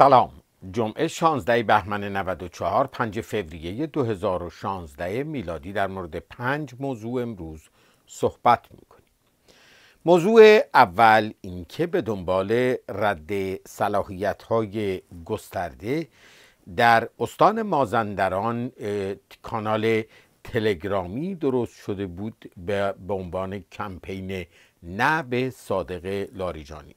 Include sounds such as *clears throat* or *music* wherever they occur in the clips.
سلام جمعه 16 بهمن 94 5 فوریه 2016 میلادی در مورد پنج موضوع امروز صحبت میکنیم موضوع اول اینکه به دنبال رد صلاحیت های گسترده در استان مازندران کانال تلگرامی درست شده بود به عنوان کمپین نه به صادق لاریجانی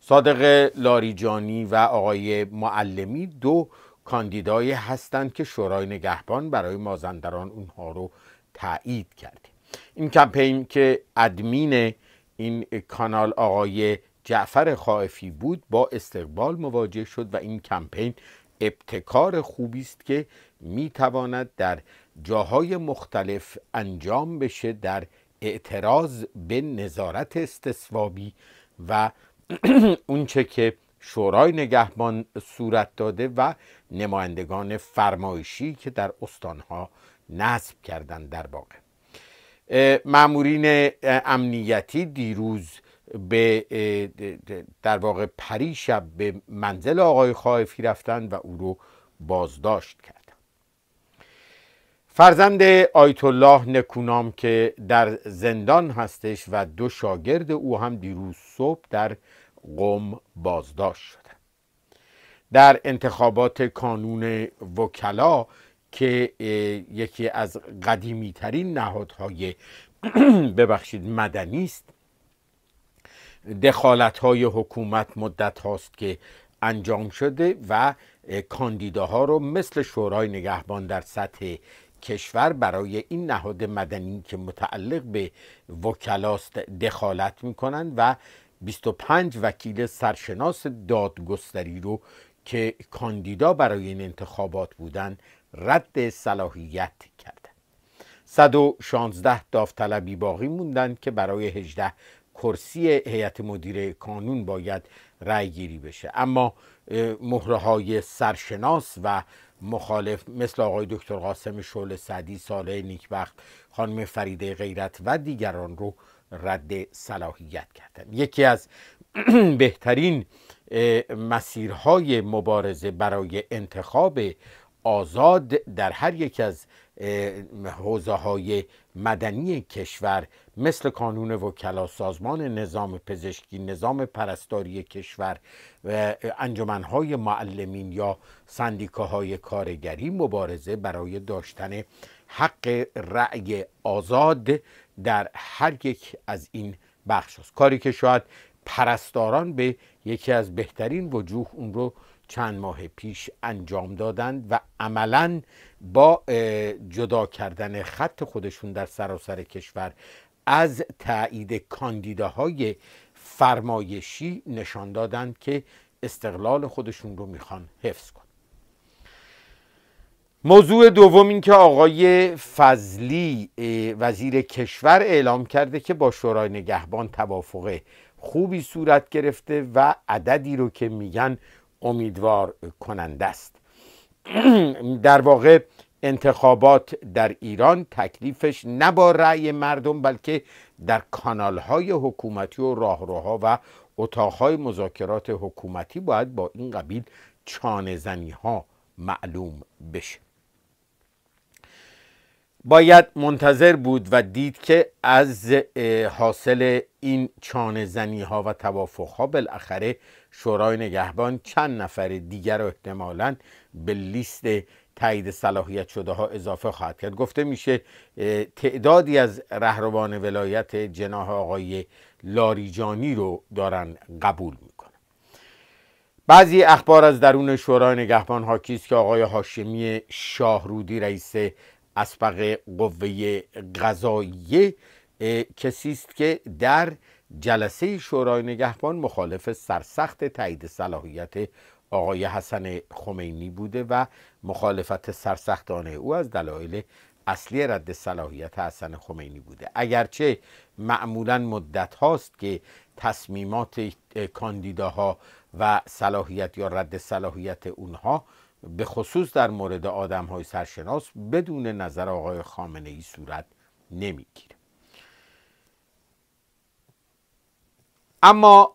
صادق لاریجانی و آقای معلمی دو کاندیدای هستند که شورای نگهبان برای مازندران اونها رو تایید کرده این کمپین که ادمین این کانال آقای جعفر خائفی بود با استقبال مواجه شد و این کمپین ابتکار خوبی است که میتواند در جاهای مختلف انجام بشه در اعتراض به نظارت استثوابی و *clears throat* اونچه که شورای نگهبان صورت داده و نمایندگان فرمایشی که در استانها نصب کردند در واقع معمورین امنیتی دیروز به در واقع پریشب به منزل آقای خائفی رفتند و او رو بازداشت کرد فرزند آیت الله نکونام که در زندان هستش و دو شاگرد او هم دیروز صبح در قوم بازداشت شد. در انتخابات کانون وکلا که یکی از قدیمی ترین نهادهای *clears throat* ببخشید مدنی است دخالت های حکومت مدت هاست که انجام شده و کاندیداها رو مثل شورای نگهبان در سطح کشور برای این نهاد مدنی که متعلق به وکلاست دخالت میکنند و 25 وکیل سرشناس دادگستری رو که کاندیدا برای این انتخابات بودن رد صلاحیت کردند 116 داوطلبی باقی موندند که برای 18 کرسی هیئت مدیره کانون باید رأی گیری بشه اما مهره های سرشناس و مخالف مثل آقای دکتر قاسم شعل سعدی ساله نیکبخت خانم فریده غیرت و دیگران رو رد صلاحیت کردن یکی از *clears throat* بهترین مسیرهای مبارزه برای انتخاب آزاد در هر یک از حوزه های مدنی کشور مثل کانون وکلا سازمان نظام پزشکی نظام پرستاری کشور و های معلمین یا سندیکاهای کارگری مبارزه برای داشتن حق رأی آزاد در هر یک از این بخش است کاری که شاید پرستاران به یکی از بهترین وجوه اون رو چند ماه پیش انجام دادند و عملا با جدا کردن خط خودشون در سراسر کشور از تایید کاندیداهای فرمایشی نشان دادند که استقلال خودشون رو میخوان حفظ کن موضوع دوم این که آقای فضلی وزیر کشور اعلام کرده که با شورای نگهبان توافق خوبی صورت گرفته و عددی رو که میگن امیدوار کننده است *clears throat* در واقع انتخابات در ایران تکلیفش نه با رأی مردم بلکه در کانالهای حکومتی و راهروها و اتاقهای مذاکرات حکومتی باید با این قبیل چانه ها معلوم بشه باید منتظر بود و دید که از حاصل این چانه زنی ها و توافق ها بالاخره شورای نگهبان چند نفر دیگر رو احتمالا به لیست تایید صلاحیت شده ها اضافه خواهد کرد گفته میشه تعدادی از رهروان ولایت جناح آقای لاریجانی رو دارن قبول میکنن بعضی اخبار از درون شورای نگهبان ها است که آقای هاشمی شاهرودی رئیس اسبق قوه قضاییه کسی است که در جلسه شورای نگهبان مخالف سرسخت تایید صلاحیت آقای حسن خمینی بوده و مخالفت سرسختانه او از دلایل اصلی رد صلاحیت حسن خمینی بوده اگرچه معمولا مدت هاست که تصمیمات کاندیداها و صلاحیت یا رد صلاحیت اونها به خصوص در مورد آدم های سرشناس بدون نظر آقای خامنه ای صورت نمیگیره اما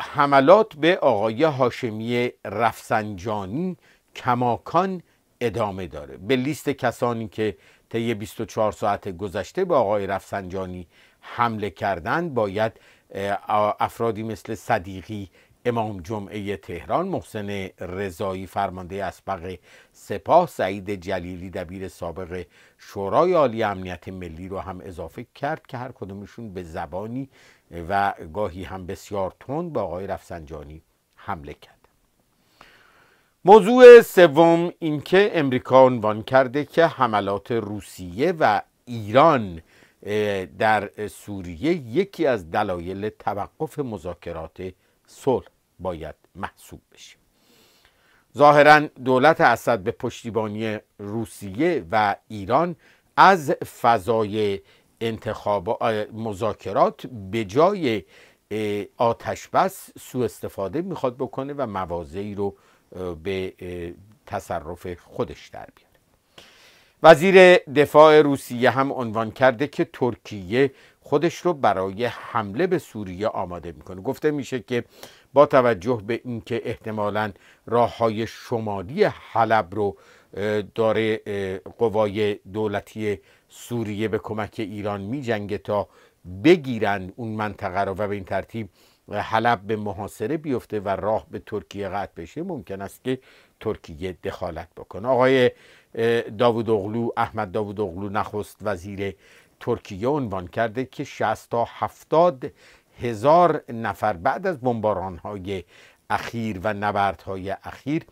حملات به آقای هاشمی رفسنجانی کماکان ادامه داره به لیست کسانی که طی 24 ساعت گذشته به آقای رفسنجانی حمله کردند باید افرادی مثل صدیقی امام جمعه تهران محسن رضایی فرمانده اسبق سپاه سعید جلیلی دبیر سابق شورای عالی امنیت ملی رو هم اضافه کرد که هر کدومشون به زبانی و گاهی هم بسیار تند به آقای رفسنجانی حمله کرد موضوع سوم اینکه امریکا عنوان کرده که حملات روسیه و ایران در سوریه یکی از دلایل توقف مذاکرات صلح باید محسوب بشیم ظاهرا دولت اسد به پشتیبانی روسیه و ایران از فضای انتخاب مذاکرات به جای آتش بس سوء استفاده میخواد بکنه و موازی رو به تصرف خودش در بیاره وزیر دفاع روسیه هم عنوان کرده که ترکیه خودش رو برای حمله به سوریه آماده میکنه گفته میشه که با توجه به اینکه احتمالا راه های شمالی حلب رو داره قوای دولتی سوریه به کمک ایران می جنگه تا بگیرن اون منطقه رو و به این ترتیب حلب به محاصره بیفته و راه به ترکیه قطع بشه ممکن است که ترکیه دخالت بکنه آقای داوود اغلو احمد داوود اغلو نخست وزیر ترکیه عنوان کرده که 60 تا 70 هزار نفر بعد از بمباران های اخیر و های اخیر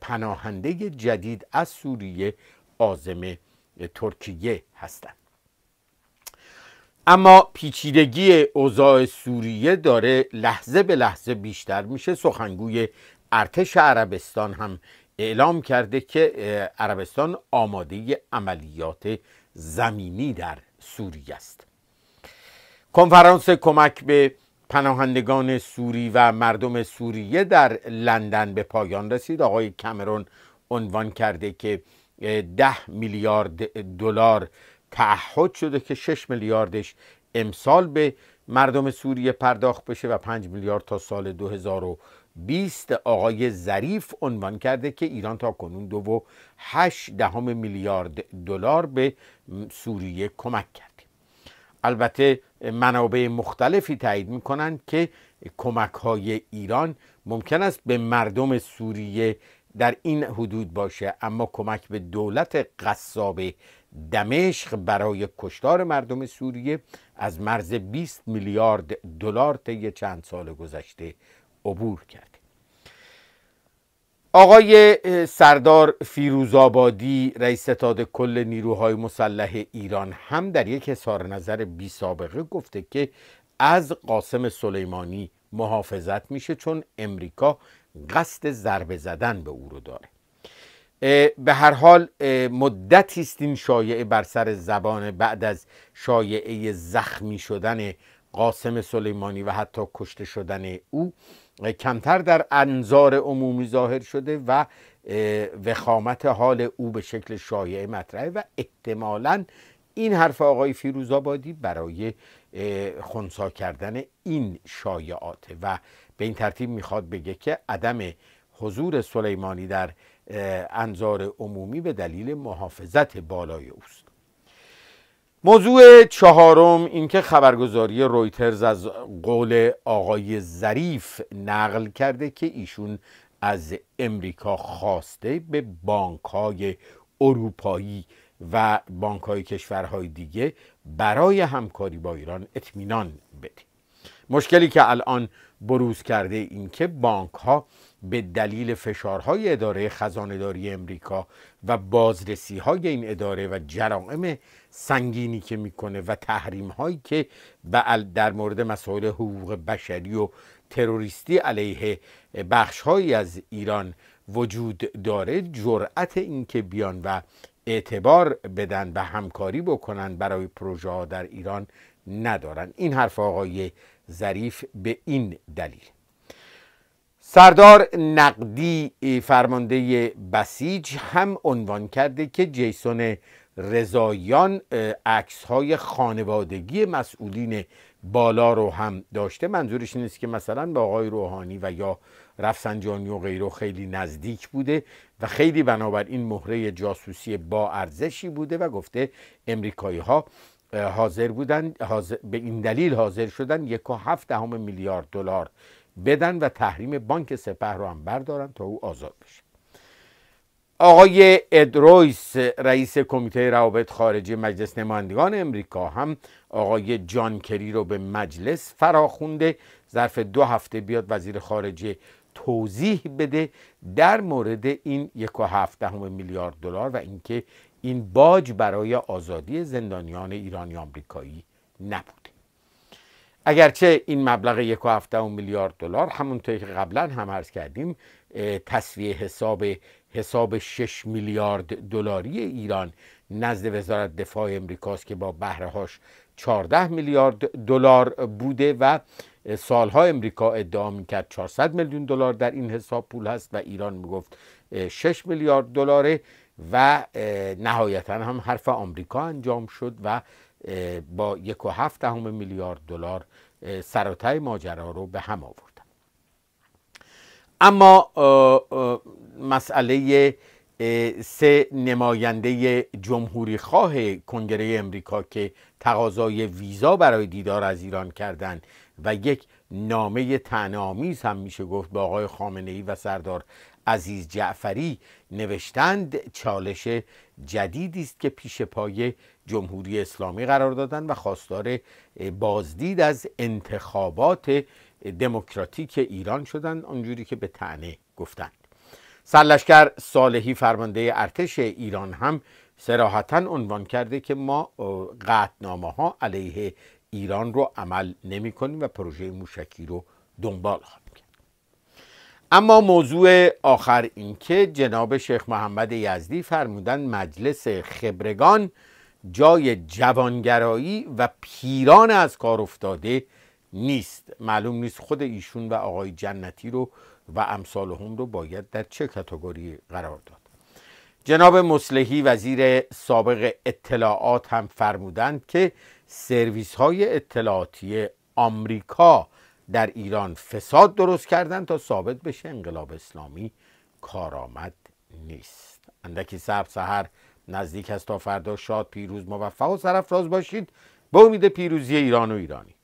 پناهنده جدید از سوریه آزم ترکیه هستند اما پیچیدگی اوضاع سوریه داره لحظه به لحظه بیشتر میشه سخنگوی ارتش عربستان هم اعلام کرده که عربستان آماده عملیات زمینی در سوریه است کنفرانس کمک به پناهندگان سوری و مردم سوریه در لندن به پایان رسید آقای کمرون عنوان کرده که ده میلیارد دلار تعهد شده که 6 میلیاردش امسال به مردم سوریه پرداخت بشه و 5 میلیارد تا سال 2020 آقای ظریف عنوان کرده که ایران تا کنون دو و دهم میلیارد دلار به سوریه کمک کرد البته منابع مختلفی تایید میکنند که کمک های ایران ممکن است به مردم سوریه در این حدود باشه اما کمک به دولت قصاب دمشق برای کشتار مردم سوریه از مرز 20 میلیارد دلار طی چند سال گذشته عبور کرد آقای سردار فیروزآبادی رئیس ستاد کل نیروهای مسلح ایران هم در یک اظهار نظر بی سابقه گفته که از قاسم سلیمانی محافظت میشه چون امریکا قصد ضربه زدن به او رو داره به هر حال مدتی است این شایعه بر سر زبان بعد از شایعه زخمی شدن قاسم سلیمانی و حتی کشته شدن او کمتر در انظار عمومی ظاهر شده و وخامت حال او به شکل شایعه مطرحه و احتمالا این حرف آقای فیروزآبادی برای خونسا کردن این شایعاته و به این ترتیب میخواد بگه که عدم حضور سلیمانی در انظار عمومی به دلیل محافظت بالای اوست موضوع چهارم اینکه خبرگزاری رویترز از قول آقای ظریف نقل کرده که ایشون از امریکا خواسته به بانک های اروپایی و بانک های کشورهای دیگه برای همکاری با ایران اطمینان بده مشکلی که الان بروز کرده اینکه بانک ها به دلیل فشارهای اداره خزانداری امریکا و بازرسی های این اداره و جرائم سنگینی که میکنه و تحریم هایی که در مورد مسائل حقوق بشری و تروریستی علیه بخش هایی از ایران وجود داره جرأت که بیان و اعتبار بدن و همکاری بکنن برای پروژه ها در ایران ندارن این حرف آقای ظریف به این دلیل سردار نقدی فرمانده بسیج هم عنوان کرده که جیسون رضاییان عکس های خانوادگی مسئولین بالا رو هم داشته منظورش این که مثلا با آقای روحانی و یا رفسنجانی و غیره خیلی نزدیک بوده و خیلی بنابراین مهره جاسوسی با ارزشی بوده و گفته امریکایی ها حاضر بودن حاضر به این دلیل حاضر شدن یک و هفت دهم میلیارد دلار بدن و تحریم بانک سپه رو هم بردارن تا او آزاد بشه آقای ادرویس رئیس کمیته روابط خارجی مجلس نمایندگان امریکا هم آقای جان کری رو به مجلس فراخونده ظرف دو هفته بیاد وزیر خارجه توضیح بده در مورد این یک و هفته میلیارد دلار و اینکه این باج برای آزادی زندانیان ایرانی آمریکایی نبود اگرچه این مبلغ یک میلیارد دلار همونطوری که قبلا هم عرض کردیم تصویه حساب حساب 6 میلیارد دلاری ایران نزد وزارت دفاع امریکاست که با هاش 14 میلیارد دلار بوده و سالها امریکا ادعا میکرد 400 میلیون دلار در این حساب پول هست و ایران میگفت 6 میلیارد دلاره و نهایتا هم حرف آمریکا انجام شد و با یک و هفت میلیارد دلار سراتای ماجرا رو به هم آوردن اما مسئله سه نماینده جمهوری خواه کنگره امریکا که تقاضای ویزا برای دیدار از ایران کردند و یک نامه تنامیز هم میشه گفت با آقای خامنه ای و سردار عزیز جعفری نوشتند چالش جدیدی است که پیش پای جمهوری اسلامی قرار دادن و خواستار بازدید از انتخابات دموکراتیک ایران شدند آنجوری که به تعنه گفتند سرلشکر صالحی فرمانده ارتش ایران هم سراحتا عنوان کرده که ما قطنامه ها علیه ایران رو عمل نمی کنیم و پروژه موشکی رو دنبال خواهیم کرد اما موضوع آخر اینکه جناب شیخ محمد یزدی فرمودن مجلس خبرگان جای جوانگرایی و پیران از کار افتاده نیست معلوم نیست خود ایشون و آقای جنتی رو و هم رو باید در چه کتگوری قرار داد جناب مسلحی وزیر سابق اطلاعات هم فرمودند که سرویس های اطلاعاتی آمریکا در ایران فساد درست کردن تا ثابت بشه انقلاب اسلامی کارآمد نیست اندکی سب سهر نزدیک است تا فردا شاد پیروز موفق و سرفراز باشید به امید پیروزی ایران و ایرانی